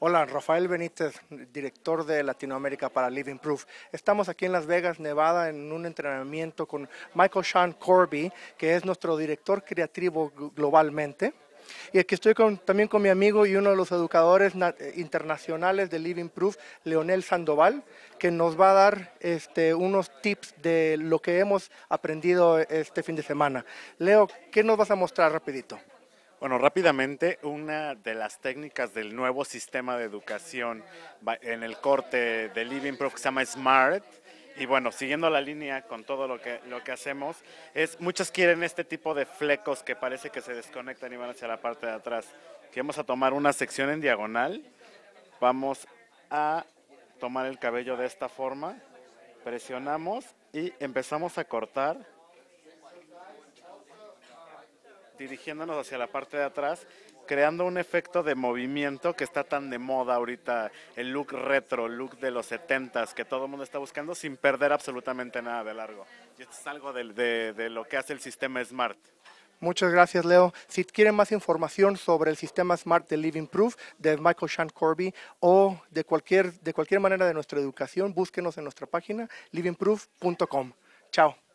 Hola, Rafael Benítez, director de Latinoamérica para Living Proof. Estamos aquí en Las Vegas, Nevada, en un entrenamiento con Michael Sean Corby, que es nuestro director creativo globalmente. Y aquí estoy también con mi amigo y uno de los educadores eh, internacionales de Living Proof, Leonel Sandoval, que nos va a dar este, unos tips de lo que hemos aprendido eh, este fin de semana. Leo, ¿qué nos vas a mostrar rapidito? Bueno, rápidamente, una de las técnicas del nuevo sistema de educación en el corte de Living Proof que se llama SMART, y bueno, siguiendo la línea con todo lo que, lo que hacemos, es muchos quieren este tipo de flecos que parece que se desconectan y van hacia la parte de atrás. vamos a tomar una sección en diagonal, vamos a tomar el cabello de esta forma, presionamos y empezamos a cortar dirigiéndonos hacia la parte de atrás, creando un efecto de movimiento que está tan de moda ahorita, el look retro, look de los 70s que todo el mundo está buscando sin perder absolutamente nada de largo. Y esto es algo de, lo que hace el sistema Smart. Muchas gracias, Leo. Si quieren más información sobre el sistema Smart de Living Proof de Michael Sean Corby o de cualquier, de cualquier manera de nuestra educación, búsquenos en nuestra página livingproof.com. Chao.